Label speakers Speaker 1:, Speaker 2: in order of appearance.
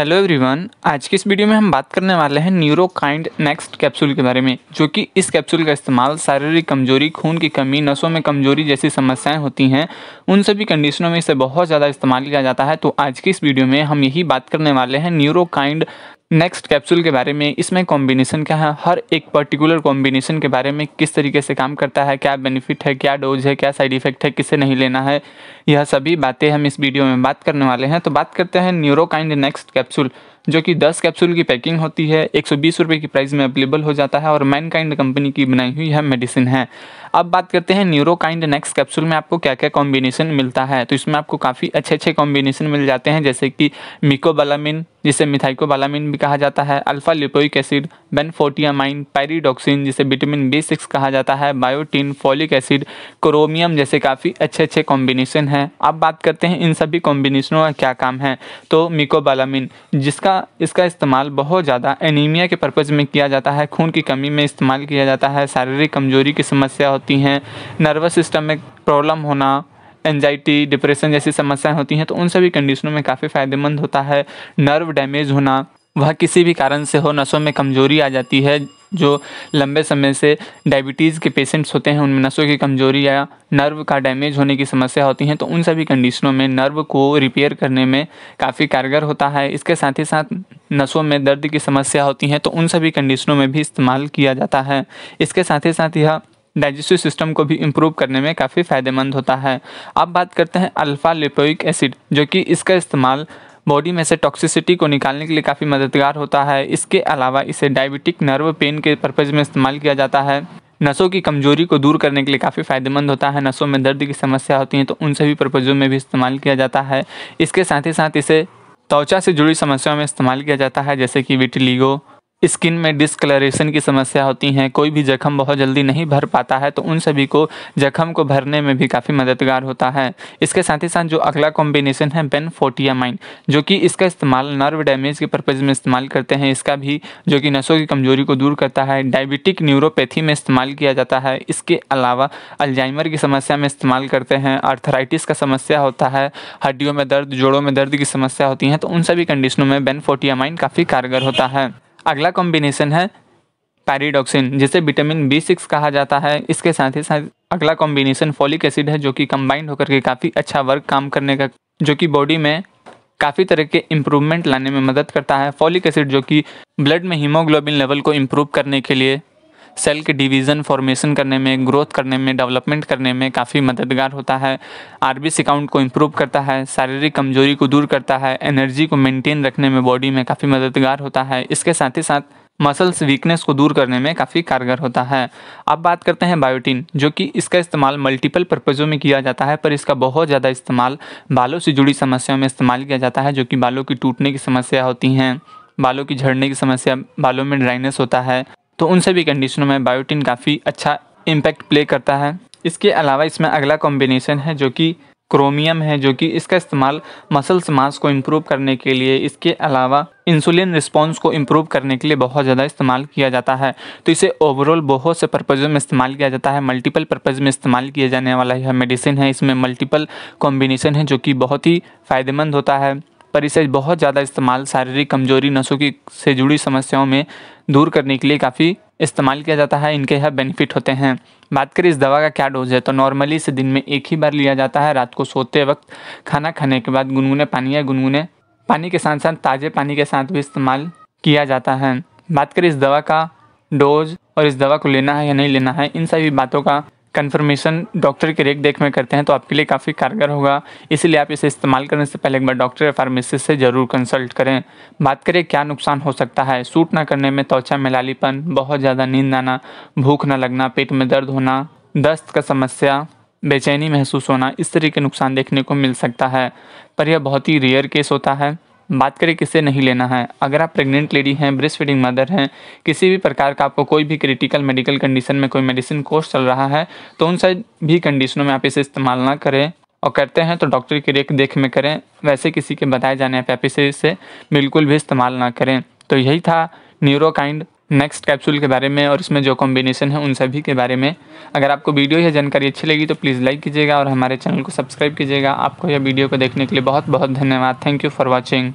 Speaker 1: hello everyone आज की इस वीडियो में हम बात करने वाले हैं न्यूरोकाइंड नेक्स्ट कैप्सूल के बारे में जो कि इस कैप्सूल का इस्तेमाल शारीरिक कमजोरी खून की कमी नसों में कमजोरी जैसी समस्याएं होती हैं उन सभी कंडीशनों में इसे बहुत ज़्यादा इस्तेमाल किया जाता है तो आज की इस वीडियो में हम यही बात करने वाले हैं न्यूरोकाइंड नेक्स्ट कैप्सूल के बारे में इसमें कॉम्बिनेशन क्या है हर एक पर्टिकुलर कॉम्बिनेशन के बारे में किस तरीके से काम करता है क्या बेनिफिट है क्या डोज है क्या साइड इफेक्ट है किसे नहीं लेना है यह सभी बातें हम इस वीडियो में बात करने वाले हैं तो बात करते हैं न्यूरोकाइंड नेक्स्ट कैप्सूल जो कि 10 कैप्सूल की पैकिंग होती है एक सौ की प्राइस में अवेलेबल हो जाता है और मैनकाइंड कंपनी की बनाई हुई यह मेडिसिन है अब बात करते हैं न्यूरोकाइंड नेक्स्ट कैप्सूल में आपको क्या क्या कॉम्बिनेशन मिलता है तो इसमें आपको काफ़ी अच्छे अच्छे कॉम्बिनेशन मिल जाते हैं जैसे कि मिकोबालामिन जिसे मिथाइकोबालामिन भी कहा जाता है alpha lipoic acid benfotiamine pyridoxine जिसे विटामिन बी सिक्स कहा जाता है बायोटिन फॉलिक एसिड क्रोमियम जैसे काफ़ी अच्छे अच्छे कॉम्बिनेशन हैं अब बात करते हैं इन सभी कॉम्बिनेशनों का क्या काम है तो मिकोबालामिन जिसका इसका इस्तेमाल बहुत ज़्यादा एनीमिया के पर्पज़ में किया जाता है खून की कमी में इस्तेमाल किया जाता है शारीरिक कमजोरी की समस्या होती हैं नर्वस सिस्टम में प्रॉब्लम होना एनजाइटी डिप्रेशन जैसी समस्याएं होती हैं तो उन सभी कंडीशनों में काफ़ी फ़ायदेमंद होता है नर्व डैमेज होना वह किसी भी कारण से हो नसों में कमजोरी आ जाती है जो लंबे समय से डायबिटीज़ के पेशेंट्स होते हैं उनमें नसों की कमज़ोरी या नर्व का डैमेज होने की समस्या होती हैं तो उन सभी कंडीशनों में नर्व को रिपेयर करने में काफ़ी कारगर होता है इसके साथ ही साथ नसों में दर्द की समस्या होती हैं तो उन सभी कंडीशनों में भी इस्तेमाल किया जाता है इसके साथ ही साथ यह डाइजेस्टिव सिस्टम को भी इम्प्रूव करने में काफ़ी फ़ायदेमंद होता है अब बात करते हैं अल्फ़ा लिपोइक एसिड जो कि इसका इस्तेमाल बॉडी में से टॉक्सिसिटी को निकालने के लिए काफ़ी मददगार होता है इसके अलावा इसे डायबिटिक नर्व पेन के पर्पज़ में इस्तेमाल किया जाता है नसों की कमजोरी को दूर करने के लिए काफ़ी फ़ायदेमंद होता है नसों में दर्द की समस्या होती है तो उन सभी पर्पज़ों में भी इस्तेमाल किया जाता है इसके साथ ही साथ इसे त्वचा से जुड़ी समस्याओं में इस्तेमाल किया जाता है जैसे कि विटिलीगो स्किन में डिसकलरेशन की समस्या होती हैं कोई भी जख्म बहुत जल्दी नहीं भर पाता है तो उन सभी को जख्म को भरने में भी काफ़ी मददगार होता है इसके साथ ही साथ जो अगला कॉम्बिनेशन है बेनफोटियामाइन जो कि इसका इस्तेमाल नर्व डैमेज के पर्पज़ में इस्तेमाल करते हैं इसका भी जो कि नसों की कमजोरी को दूर करता है डायबिटिक न्यूरोपैथी में इस्तेमाल किया जाता है इसके अलावा अल्जाइमर की समस्या में इस्तेमाल करते हैं अर्थराइटिस का समस्या होता है हड्डियों में दर्द जोड़ों में दर्द की समस्या होती हैं तो उन सभी कंडीशनों में बेनफोटियामाइन काफ़ी कारगर होता है अगला कॉम्बिनेशन है पैरिडॉक्सिन जिसे विटामिन बी सिक्स कहा जाता है इसके साथ ही साथ अगला कॉम्बिनेशन फॉलिक एसिड है जो कि कंबाइंड होकर के काफ़ी अच्छा वर्क काम करने का जो कि बॉडी में काफ़ी तरह के इम्प्रूवमेंट लाने में मदद करता है फॉलिक एसिड जो कि ब्लड में हीमोग्लोबिन लेवल को इम्प्रूव करने के लिए सेल के डिवीज़न फॉर्मेशन करने में ग्रोथ करने में डेवलपमेंट करने में काफ़ी मददगार होता है आर काउंट को इम्प्रूव करता है शारीरिक कमजोरी को दूर करता है एनर्जी को मेंटेन रखने में बॉडी में काफ़ी मददगार होता है इसके साथ ही साथ मसल्स वीकनेस को दूर करने में काफ़ी कारगर होता है अब बात करते हैं बायोटिन जो कि इसका इस्तेमाल मल्टीपल पर्पज़ों में किया जाता है पर इसका बहुत ज़्यादा इस्तेमाल बालों से जुड़ी समस्याओं में इस्तेमाल किया जाता है जो कि बालों की टूटने की समस्या होती हैं बालों की झड़ने की समस्या बालों में ड्राइनेस होता है तो उन सभी कंडीशनों में बायोटिन काफ़ी अच्छा इम्पैक्ट प्ले करता है इसके अलावा इसमें अगला कॉम्बिनेशन है जो कि क्रोमियम है जो कि इसका इस्तेमाल मसल्स मास को इम्प्रूव करने के लिए इसके अलावा इंसुलिन रिस्पॉन्स को इम्प्रूव करने के लिए बहुत ज़्यादा इस्तेमाल किया जाता है तो इसे ओवरऑल बहुत से पर्पज़ में इस्तेमाल किया जाता है मल्टीपल पर्पज़ में इस्तेमाल किया जाने वाला यह मेडिसिन है इसमें मल्टीपल कॉम्बिनेशन है जो कि बहुत ही फ़ायदेमंद होता है पर इसे बहुत ज़्यादा इस्तेमाल शारीरिक कमजोरी नसों की से जुड़ी समस्याओं में दूर करने के लिए काफ़ी इस्तेमाल किया जाता है इनके यह बेनिफिट होते हैं बात करें इस दवा का क्या डोज है तो नॉर्मली इसे दिन में एक ही बार लिया जाता है रात को सोते वक्त खाना खाने के बाद गुनगुने पानी या गुनगुने पानी के साथ साथ ताज़े पानी के साथ भी इस्तेमाल किया जाता है बात करें इस दवा का डोज और इस दवा को लेना है या नहीं लेना है इन सभी बातों का कन्फर्मेशन डॉक्टर की रेख देख में करते हैं तो आपके लिए काफ़ी कारगर होगा इसलिए आप इसे इस्तेमाल करने से पहले एक बार डॉक्टर या फार्मेसिस्ट से ज़रूर कंसल्ट करें बात करें क्या नुकसान हो सकता है सूट ना करने में त्वचा में लालीपन बहुत ज़्यादा नींद आना भूख ना लगना पेट में दर्द होना दस्त का समस्या बेचैनी महसूस होना इस तरह के नुकसान देखने को मिल सकता है पर यह बहुत ही रेयर केस होता है बात करें किसे नहीं लेना है अगर आप प्रेग्नेंट लेडी हैं ब्रेस्ट फीडिंग मदर हैं किसी भी प्रकार का आपको कोई भी क्रिटिकल मेडिकल कंडीशन में कोई मेडिसिन कोर्स चल रहा है तो उन सब भी कंडीशनों में आप इसे इस्तेमाल ना करें और करते हैं तो डॉक्टर की रेख देख में करें वैसे किसी के बताए जाने पर आप इसे इसे बिल्कुल भी इस्तेमाल ना करें तो यही था न्यूरोकाइंड नेक्स्ट कैप्सूल के बारे में और इसमें जो कॉम्बिनेशन है उन सभी के बारे में अगर आपको वीडियो या जानकारी अच्छी लगी तो प्लीज़ लाइक कीजिएगा और हमारे चैनल को सब्सक्राइब कीजिएगा आपको यह वीडियो को देखने के लिए बहुत बहुत धन्यवाद थैंक यू फॉर वॉचिंग